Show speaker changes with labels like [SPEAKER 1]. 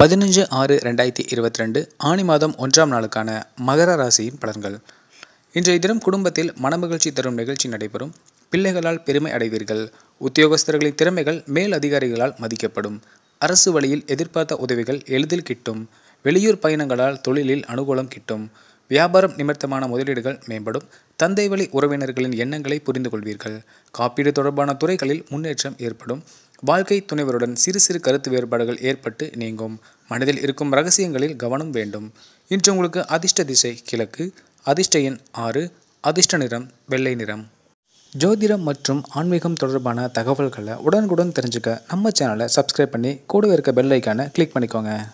[SPEAKER 1] பதினஞ்சு ஆறு ரெண்டாயிரத்தி இருபத்தி ரெண்டு ஆணி மாதம் ஒன்றாம் நாளுக்கான மகர ராசியின் பலன்கள் இன்றைய தினம் குடும்பத்தில் மனமகிழ்ச்சி தரும் நிகழ்ச்சி நடைபெறும் பிள்ளைகளால் பெருமை அடைவீர்கள் உத்தியோகஸ்தர்களின் திறமைகள் மேல் அதிகாரிகளால் மதிக்கப்படும் அரசு வழியில் எதிர்பார்த்த உதவிகள் எளிதில் கிட்டும் வெளியூர் பயணங்களால் தொழிலில் அனுகூலம் கிட்டும் வியாபாரம் நிமித்தமான முதலீடுகள் மேம்படும் தந்தை வழி உறவினர்களின் எண்ணங்களை புரிந்து கொள்வீர்கள் காப்பீடு தொடர்பான துறைகளில் முன்னேற்றம் ஏற்படும் வாழ்க்கை துணைவருடன் சிறு சிறு கருத்து வேறுபாடுகள் ஏற்பட்டு நீங்கும் மனதில் இருக்கும் ரகசியங்களில் கவனம் வேண்டும் இன்று உங்களுக்கு அதிர்ஷ்ட திசை கிழக்கு அதிர்ஷ்ட எண் ஆறு அதிர்ஷ்ட நிறம் வெள்ளை நிறம் ஜோதிடம் மற்றும் ஆன்மீகம் தொடர்பான தகவல்களை உடனுக்குடன் தெரிஞ்சுக்க நம்ம சேனலை சப்ஸ்கிரைப் பண்ணி கூடவே இருக்க பெல் ஐக்கானை கிளிக் பண்ணிக்கோங்க